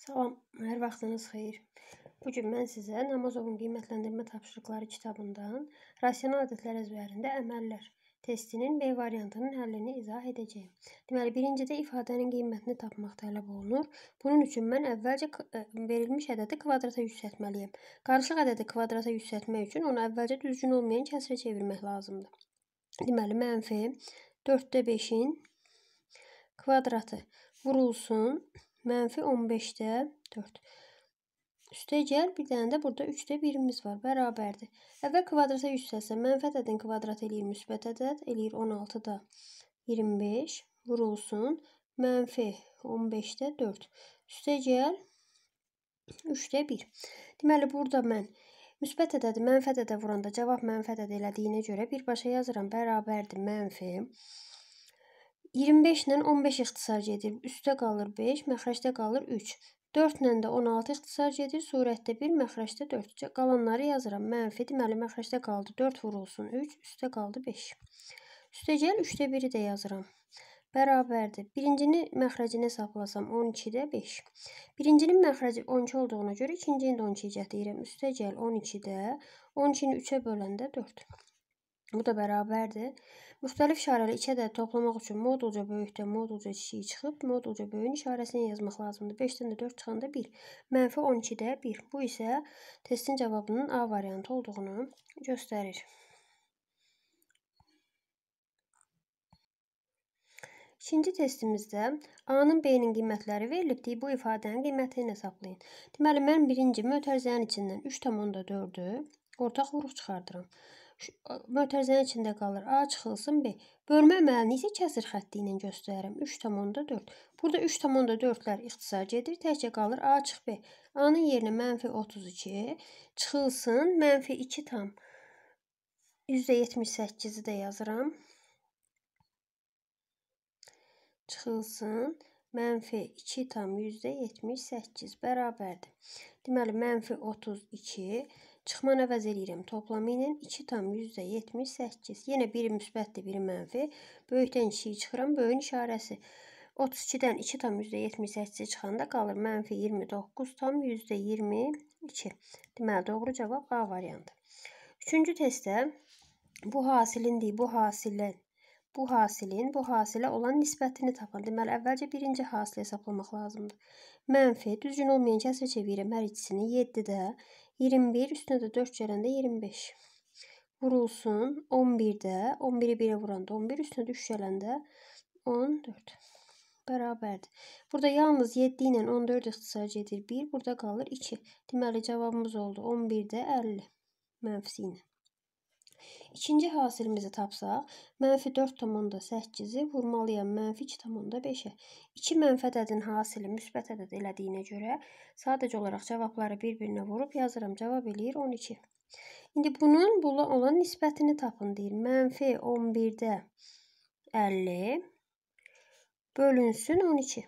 Salam, hər vaxtınız xeyir. Bu gün mən sizə Namazovun qiymətləndirmə tapşırıqları kitabından rasional ədədlər əzbərində əməllər testinin B variantının həllini izah edəcəyəm. Deməli, birincidə ifadənin qiymətini tapmaq tələb olunur. Bunun üçün mən əvvəlcə verilmiş ədədi kvadrata yüksəltməliyəm. Qarışıq ədədi kvadrata yüksəltmək üçün onu əvvəlcə düzgün olmayan kəsrə çevirmək lazımdır. Deməli, mənfi 4-də 5-in kvadratı vurulsun Mənfi 15-də 4. Üstəgəl bir dənə də burada 3-də 1-imiz var. Bərabərdir. Əvvəl kvadrata 100 səsə mənfət ədədin kvadrat eləyir müsbət ədəd. Eləyir 16-da 25. Vurulsun. Mənfi 15-də 4. Üstəgəl 3-də 1. Deməli, burada mən müsbət ədədi mənfət ədə vuranda cavab mənfət ədə elədiyinə görə birbaşa yazıram. Bərabərdir mənfi 15-də 4. 25 ilə 15 ixtisar gedir. Üstə qalır 5, məxrəcdə qalır 3. 4 ilə də 16 ixtisar gedir. Surətdə 1, məxrəcdə 4. Qalanları yazıram. Mənfi, deməli məxrəcdə qaldı 4 vurulsun 3, üstə qaldı 5. Üstə gəl 3-də 1-i də yazıram. Bərabərdir. Birincini məxrəcini hesablasam 12-də 5. Birincinin məxrəci 12 olduğuna görə ikincini də 12 gətirəm. Üstə gəl 12-də 12-ni 3-ə böləndə 4. Bu da bərabərdir. Müxtəlif işarəli iki ədəd toplamaq üçün modulca böyükdə modulca kiçiyi çıxıb modulca böyüyün işarəsini yazmaq lazımdır. 5-dən də 4 çıxanda 1. Mənfi 12-də 1. Bu isə testin cavabının A variantı olduğunu göstərir. İkinci testimizdə A-nın B-nin qiymətləri verilibdir. Bu ifadənin qiymətini hesablayın. Deməli, mən birinci mötərizənin içindən 3,4-ü ortaq vuruq çıxardıram mötərizənin içində qalır. A çıxılsın B. Bölmə mənə necə kəsir xətti ilə göstərirəm? 3,4. Burada 3,4-lər ixtisar gedir. Təkcə qalır A çıx B. A-nın yerinə mənfi 32 çıxılsın mənfi 2 tam. %78-i də yazıram. Çıxılsın mənfi 2 tam %78 bərabərdir. Deməli, mənfi 32 çıxılsın Çıxma nə əvəz eləyirəm. Toplamı ilə 2 tam %78. Yenə biri müsbətdir, biri mənfi. Böyükdən kiçiyi çıxıram, böyüyün işarəsi. 32-dən 2 tam %78 çıxanda qalır mənfi 29 tam %22. Deməli, doğru cavab A variantı. Üçüncü testdə bu hasilin deyil, bu hasilə bu hasilin bu hasilə olan nisbətini tapın. Deməli, əvvəlcə birinci hasili hesablamaq lazımdır. Mənfi, düzgün olmayan kəsrə çevirirəm hər ikisini 7-də. 21 üstüne de 4 çelen de 25. Vurulsun 11'de 11'i 1'e vuran da 11 üstüne de 3 çelen de 14. Beraberdi. Burada yalnız 7 ile 14 sadece 1 burada kalır 2. Demek cevabımız oldu 11'de 50. Menfisi yine. İkinci hasilimizi tapsaq, mənfi 4,8-i vurmalıyam mənfi 2,5-ə. 2 mənfi ədədin hasili müsbət ədəd elədiyinə görə sadəcə olaraq cavabları bir-birinə vurub yazıram. Cavab eləyir 12. İndi bunun buna olan nisbətini tapın deyir. Mənfi 11-də 50 bölünsün 12.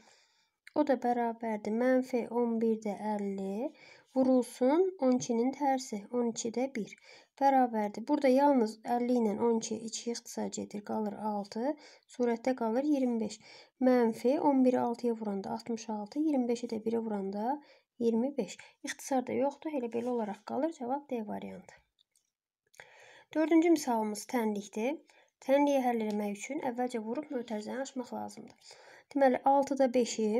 O da bərabərdir. Mənfi 11-də 50 vurulsun 12-nin tərsi 12-də 1 bərabərdir. Burada yalnız 50 ilə 12-yə 2-yə ixtisar gedir. Qalır 6. Surətdə qalır 25. Mənfi 11-i 6-ya vuranda 66, 25-i də 1-ə vuranda 25. İxtisar da yoxdur. Elə belə olaraq qalır. Cavab D variantı. Dördüncü misalımız tənlikdir. Tənliyi həll etmək üçün əvvəlcə vurub mötərizəni açmaq lazımdır. Deməli 6-da 5-i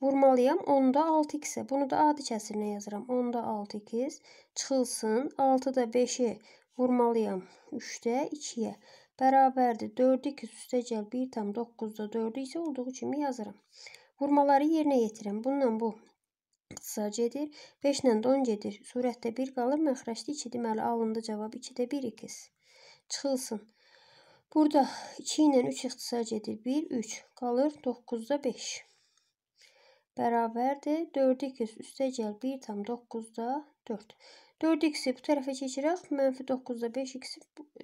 vurmalıyam. 10-da 6x-ə. Bunu da adi kəsirinə yazıram. 10-da 6x çıxılsın. 6-da 5-i vurmalıyam. 3-də 2-yə. Bərabərdir. 4-ü 2 üstə gəl 1 tam 9-da 4-ü isə olduğu kimi yazıram. Vurmaları yerinə yetirəm. Bununla bu qısa gedir. 5 ilə 10 gedir. Surətdə 1 qalır. Məxrəcdə 2 deməli alındı cavab 2-də 1x. Çıxılsın. Burada 2 ilə 3 ixtisar gedir. 1, 3 qalır. 9-da 5 bərabərdir. 4x üstəcəl 1,9-da 4. 4x-i bu tərəfə keçirək. Mənfi 9-da 5x-i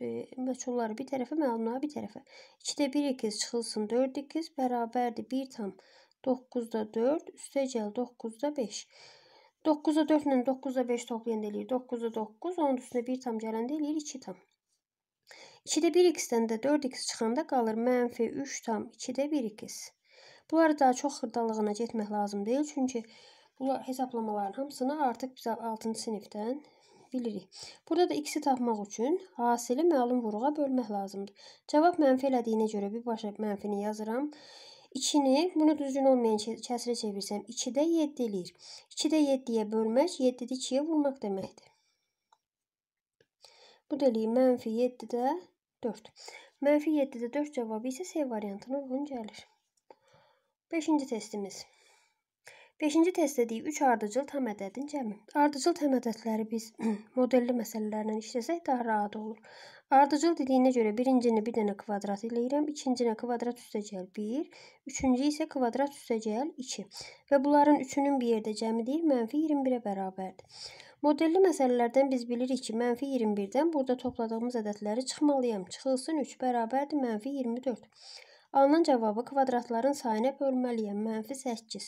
e, məçulları bir tərəfə, məlumları bir tərəfə. 2-də 1x çıxılsın 4x bərabərdir 1,9-da 4 üstəcəl 9-da 5. 9-da 4 ilə 9-da 5 toplayanda eləyir 9-da 9, onun üstünə 1 tam gələndə eləyir 2 tam. 2-də 1x-dən də 4x çıxanda qalır mənfi 3 tam 2-də 1x. Bunlar da çox xırdalığına getmək lazım deyil. Çünki bu hesablamaların hamısını artıq biz 6-cı sinifdən bilirik. Burada da x-i tapmaq üçün hasili məlum vuruğa bölmək lazımdır. Cavab mənfi elədiyinə görə birbaşa mənfini yazıram. 2-ni bunu düzgün olmayan kəsirə çevirsəm 2-də 7 eləyir. 2-də 7-yə bölmək 7-də 2-yə vurmaq deməkdir. Bu da eləyir mənfi 7-də 4. Mənfi 7-də 4 cavabı isə C variantına uyğun gəlir. Beşinci testimiz. Beşinci test dediyi 3 ardıcıl tam ədədin cəmi. Ardıcıl tam ədədləri biz modelli məsələlərlə işləsək daha rahat olur. Ardıcıl dediyinə görə birincini bir dənə kvadrat eləyirəm, ikincinə kvadrat üstəcəl 1, üçüncü isə kvadrat üstəcəl 2 və bunların üçünün bir yerdə cəmi deyil, mənfi 21-ə bərabərdir. Modelli məsələlərdən biz bilirik ki, mənfi 21-dən burada topladığımız ədədləri çıxmalıyam. Çıxılsın 3 bərabərdir mənfi 24. Alınan cavabı kvadratların sayına bölməliyəm. Mənfi 8.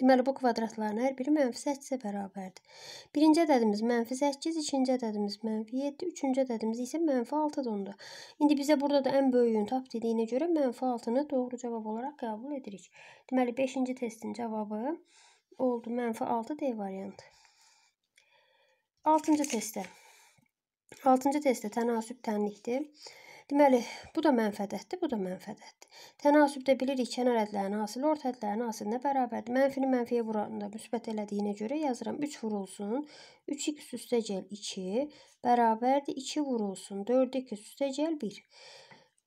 Deməli, bu kvadratların hər biri mənfi 8-ə bərabərdir. Birinci ədədimiz mənfi 8, ikinci ədədimiz mənfi 7, üçüncü ədədimiz isə mənfi 6-dır onda. İndi bizə burada da ən böyüyünü tap dediyinə görə mənfi 6-nı doğru cavab olaraq qəbul edirik. Deməli, 5-ci testin cavabı oldu mənfi 6 D variantı. 6-cı testdə. 6-cı testdə tənasüb tənlikdir. Deməli, bu da mənfədətdir, bu da mənfədətdir. Tənasübdə bilirik kənar ədlərin hasılı orta ədlərin hasılına bərabərdir. Mənfini mənfiyə vuranda müsbət elədiyinə görə yazıram 3 vurulsun. 3x üstə gəl 2 bərabərdir 2 vurulsun. 4x üstə gəl 1.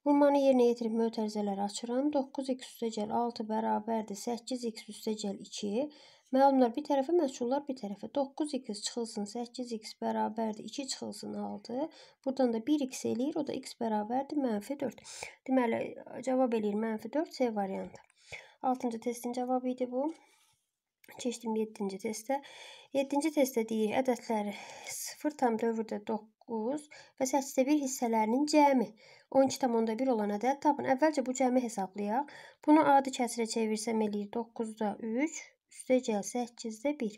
Vurmanı yerinə yetirib mötərizələri açıram. 9x üstə gəl 6 bərabərdir 8x üstə gəl 2 Məlumlar bir tərəfə, məhsullar bir tərəfə. 9x çıxılsın 8x bərabərdir 2 çıxılsın 6. Buradan da 1x eləyir, o da x bərabərdir mənfi 4. Deməli, cavab eləyir mənfi 4 C variantı. 6-cı testin cavabı idi bu. Keçdim 7-ci testə. 7-ci testdə deyir, ədədləri 0 tam dövrdə 9 və 8-də 1 hissələrinin cəmi 12,1 olan ədəd tapın. Əvvəlcə bu cəmi hesablayaq. Bunu adi kəsirə çevirsəm eləyir 9-da 3 üstəgəl 8-də 1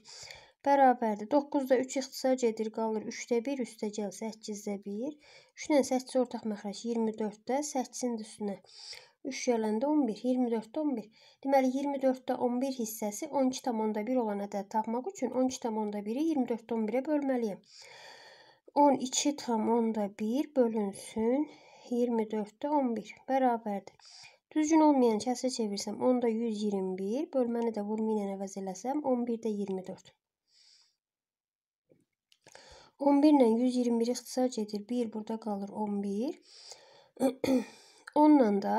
bərabərdir. 9-da 3 ixtisar edir, qalır 3-də 1 üstəgəl 8-də 1. 3 ilə 8 ortaq məxrəc 24-də 8-in üstünə 3 gələndə 11, 24-də 11. Deməli 24-də 11 hissəsi 12,1 olan ədəd tapmaq üçün 12,1-i 24-də 11-ə bölməliyəm. 12,1 bölünsün 24-də 11 bərabərdir. Düzgün olmayan kəsir çevirsəm 10-da 121, bölməni də vurma ilə əvəz eləsəm 11-də 24. 11 ilə 121 ixtisar gedir. 1 burada qalır 11. 10 ilə da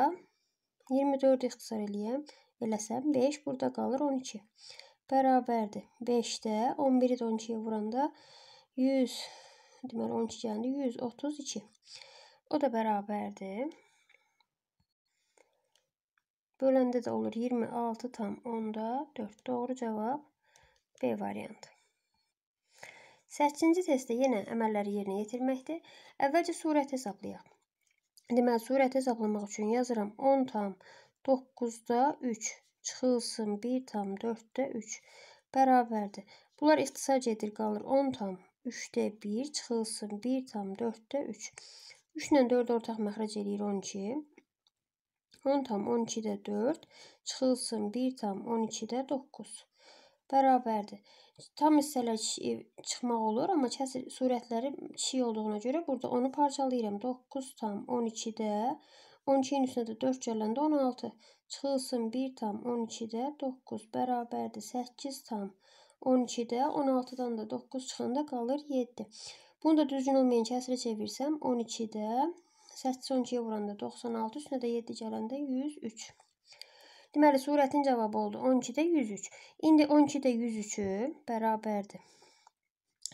24 ixtisar eləyəm. Eləsəm 5 burada qalır 12. Bərabərdir. 5-də 11-i də 12-yə vuranda 100 deməli 12 gəldi 132. O da bərabərdir. Böləndə də olur 26 tam 10-da 4. Doğru cavab B variantı. 8-ci testdə yenə əməlləri yerinə yetirməkdir. Əvvəlcə surət hesablayaq. Deməli, surət hesablamaq üçün yazıram 10 tam 9-da 3 çıxılsın 1 tam 4-də 3 bərabərdir. Bunlar ixtisac edir, qalır 10 tam 3-də 1 çıxılsın 1 tam 4-də 3. 3 ilə 4 ortaq məxrəc eləyir 12. 10 tam 12-də 4 çıxılsın 1 tam 12-də 9 bərabərdir. Tam hissələr çıxmaq olur, amma kəsir sürətləri kiçik olduğuna görə burada onu parçalayıram. 9 tam 12-də 12-nin üstünə də 4 gələndə 16 çıxılsın 1 tam 12-də 9 bərabərdir. 8 tam 12-də 16-dan da 9 çıxanda qalır 7. Bunu da düzgün olmayan kəsirə çevirsəm 12-də 82-yə vuranda 96, üstünə də 7 gələndə 103. Deməli, surətin cavabı oldu 12-də 103. İndi 12-də 103-ü bərabərdir.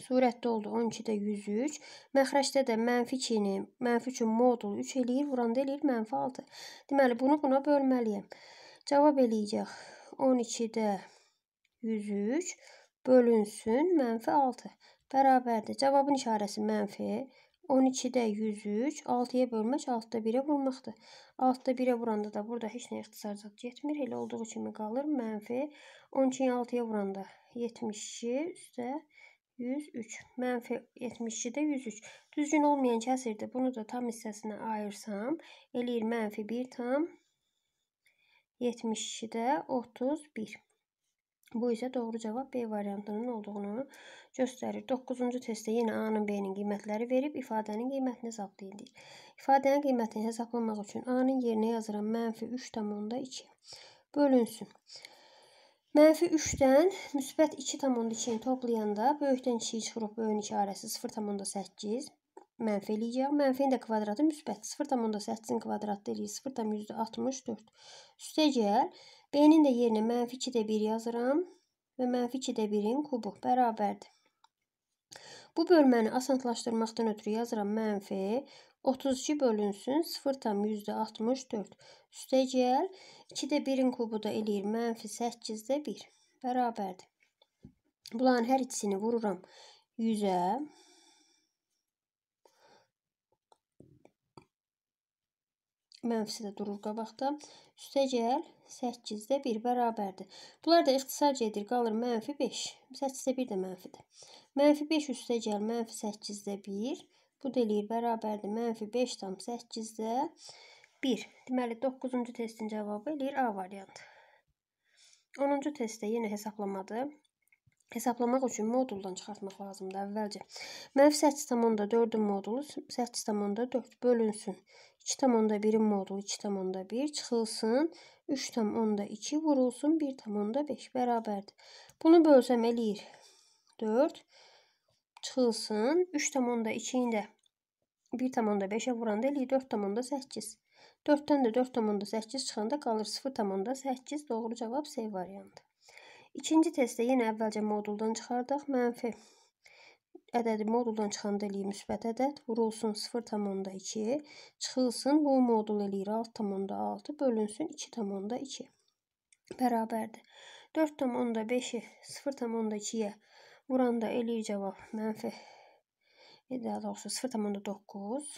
Surətdə oldu 12-də 103. Məxrəcdə də mənfi 2-ni, mənfi üçün modul 3 eləyir, vuranda eləyir mənfi 6. Deməli, bunu buna bölməliyəm. Cavab eləyəcək 12-də 103 bölünsün mənfi 6 bərabərdir. Cavabın işarəsi mənfi 6. 12-də 103, 6-ya bölmək 6-da 1-ə vurmaqdır. 6-da 1-ə vuranda da burada heç nə ixtisarcat getmir. Elə olduğu kimi qalır mənfi. 12-yi 6-ya vuranda 72 üstə 103. Mənfi 72-də 103. Düzgün olmayan kəsirdir. Bunu da tam hissəsinə ayırsam, eləyir mənfi 1 tam 72-də 31. Bu isə doğru cavab B variantının olduğunu göstərir. 9-cu testdə yenə A-nın B-nin qiymətləri verib ifadənin qiymətini hesablayın deyir. İfadənin qiymətini hesablamaq üçün A-nın yerinə yazıram mənfi 3,2 bölünsün. Mənfi 3-dən müsbət 2,2-ni toplayanda böyükdən 2-yi çıxırıq, böyün işarəsi 0,8 mənfi eləyəcək. Mənfinin də kvadratı müsbət 0,8-in kvadratı eləyir 0,64. Üstə gəl B-nin də yerinə mənfi 2 də 1 yazıram və mənfi 2 də 1-in kubu bərabərdir. Bu bölməni asanlaşdırmaqdan ötürü yazıram mənfi 32 bölünsün 0,64 üstəcəl 2 də 1-in kubu da eləyir mənfi 8 də 1 bərabərdir. Bunların hər ikisini vururam 100-ə. mənfisi də durur qabaqda. Üstə gəl 8-də 1 bərabərdir. Bunlar da ixtisar gedir, qalır mənfi 5. 8-də 1 də mənfidir. Mənfi 5 üstə gəl mənfi 8-də 1. Bu da eləyir bərabərdir. Mənfi 5 tam 8-də 1. Deməli 9-cu testin cavabı eləyir A variantı. 10-cu testdə yenə hesablamadı hesablamaq üçün moduldan çıxartmaq lazımdır əvvəlcə. Mənfi 8.4-ün modulu 8.4 bölünsün. 2.1-in modulu 2.1 çıxılsın, 3.2 vurulsun, 1.5 bərabərdir. Bunu bölsəm eləyir 4 çıxılsın, 3.2-ni də 1.5-ə vuranda eləyir 4.8. 4-dən də 4.8 çıxanda qalır 0.8. Doğru cavab C variantı. İkinci testdə yenə əvvəlcə moduldan çıxardaq. Mənfi ədədi moduldan çıxanda eləyir müsbət ədəd, vurulsun 0,2, çıxılsın, bu modul eləyir 6,6, bölünsün 2,2 bərabərdir. 4,5-i 0,2-yə vuranda eləyir cavab mənfi e, daha doğrusu 0,9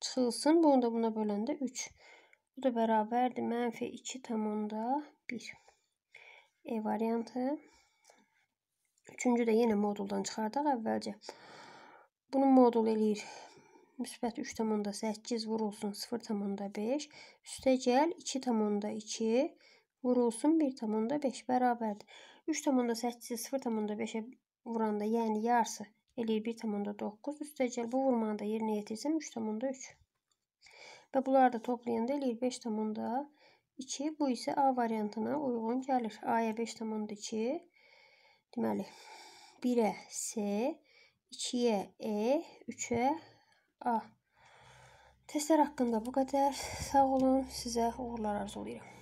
çıxılsın. Bunu da buna böləndə 3. Bu da bərabərdir. Mənfi 2,1. E variantı. Üçüncü də yenə moduldan çıxardaq əvvəlcə. Bunun modulu eləyir müsbət 3,8 vurulsun 0,5 üstə gəl 2,2 vurulsun 1,5 bərabərdir. 3,8-i 0,5-ə vuranda, yəni yarısı eləyir 1,9 üstə gəl bu vurmanı da yerinə yetirsəm 3,3. Və bunları da toplayanda eləyir 5,5 2. Bu isə A variantına uyğun gəlir. A-ya 5,2. Deməli, 1-ə S, 2-yə E, 3-ə A. Testlər haqqında bu qədər. Sağ olun. Sizə uğurlar arzulayıram.